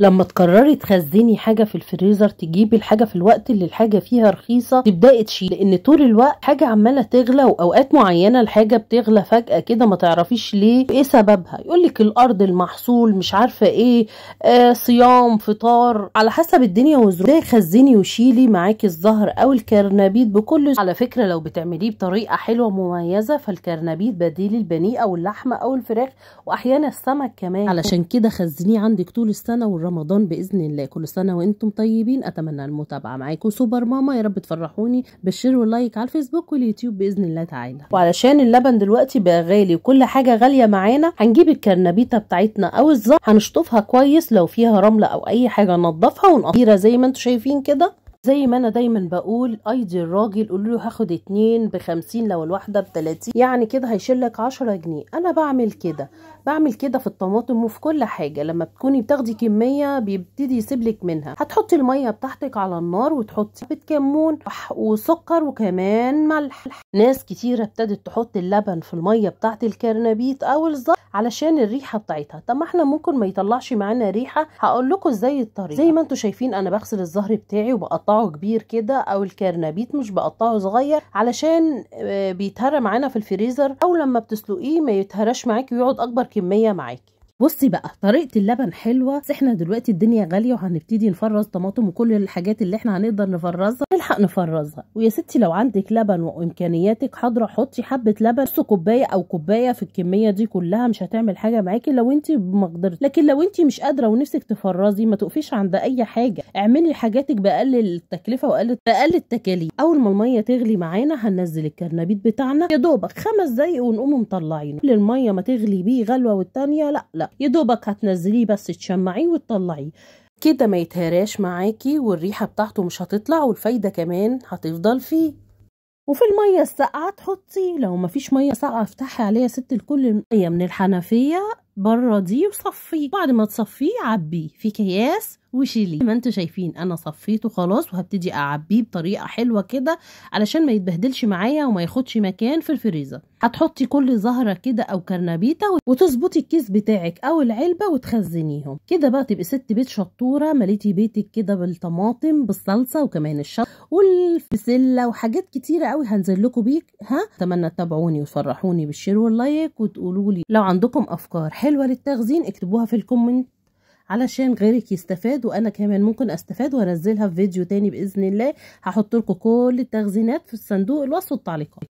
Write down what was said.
لما تقرري تخزني حاجه في الفريزر تجيبي الحاجه في الوقت اللي الحاجه فيها رخيصه تبداي تشيلي لان طول الوقت حاجه عماله تغلى واوقات معينه الحاجه بتغلى فجاه كده ما تعرفيش ليه ايه سببها يقولك الارض المحصول مش عارفه ايه آه صيام فطار على حسب الدنيا وظروفها ازاي خزني وشيلي معاكي الزهر او الكرنبيت بكل على فكره لو بتعمليه بطريقه حلوه مميزه فالكرنبيت بديل البني او اللحمه او الفراخ واحيانا السمك كمان علشان كده خزنيه عندك طول السنه والرمضان رمضان باذن الله كل سنه وانتم طيبين اتمنى المتابعه معاكم سوبر ماما يا رب تفرحوني بالشير واللايك على الفيسبوك واليوتيوب باذن الله تعالى وعلشان اللبن دلوقتي بقى غالي وكل حاجه غاليه معانا هنجيب الكرنبيته بتاعتنا او الزهر هنشطفها كويس لو فيها رمله او اي حاجه ننضفها ونقطيرها زي ما انتم شايفين كده زي ما انا دايما بقول ايدي الراجل قول له هاخد اتنين بخمسين لو الواحده بتلاتين يعني كده هيشلك عشرة جنيه انا بعمل كده بعمل كده في الطماطم وفي كل حاجه لما بتكوني بتاخدي كميه بيبتدي يسيبلك منها هتحطي الميه بتاعتك على النار وتحطي حبه كمون وسكر وكمان ملح ناس كتيره ابتدت تحط اللبن في الميه بتاعت الكرنبيت او الزر علشان الريحه بتاعتها طب ما احنا ممكن ما يطلعش معانا ريحه هقول لكم ازاي الطريقه زي ما انتم شايفين انا بغسل الزهر بتاعي وبقطع بقطعه كبير كده او الكرنبيت مش بقطعه صغير علشان آه، بيتهرى معانا في الفريزر او لما بتسلقيه ما يتهرش معاكي ويقعد اكبر كميه معاكي بصي بقى طريقه اللبن حلوه بس احنا دلوقتي الدنيا غاليه وهنبتدي نفرز طماطم وكل الحاجات اللي احنا هنقدر نفرزها نلحق نفرزها ويا ستي لو عندك لبن وامكانياتك حاضره حطي حبه لبن نص كوبايه او كوبايه في الكميه دي كلها مش هتعمل حاجه معاكي لو انت بمقدرتك لكن لو انت مش قادره ونفسك تفرزي ما تقفيش عند اي حاجه اعملي حاجاتك باقل التكلفه واقل باقل التكاليف اول ما الميه تغلي معانا هننزل الكرنبيت بتاعنا يا دوبك خمس دقايق ونقوم مطلعينه الميه ما تغلي بيه غلوه والتانيه لا لا يدوبك هتنزليه بس تشمعيه وتطلعيه كده ما يتهراش معاكي والريحة بتاعته مش هتطلع والفايدة كمان هتفضل فيه وفي المية الساقعة تحطي لو مفيش مية ساقعة افتحي عليها ست الكل المية من الحنفية بره دي وصفيه بعد ما تصفيه عبيه في كياس وشيليه ما انتوا شايفين انا صفيته خلاص وهبتدي اعبيه بطريقه حلوه كده علشان ما يتبهدلش معايا وما ياخدش مكان في الفريزر هتحطي كل زهره كده او كرنبيته وتظبطي الكيس بتاعك او العلبه وتخزنيهم كده بقى تبقي ست بيت شطوره مليتي بيتك كده بالطماطم بالصلصه وكمان الشط والبسله وحاجات كتيره قوي هنزل لكم بيك ها اتمنى تتابعوني وتفرحوني بالشير واللايك وتقولوا لي لو عندكم افكار حلوة للتخزين اكتبوها في الكومنت علشان غيرك يستفاد وانا كمان ممكن استفاد وانزلها في فيديو تاني باذن الله هحط لكم كل التخزينات في الصندوق الوصف والتعليقات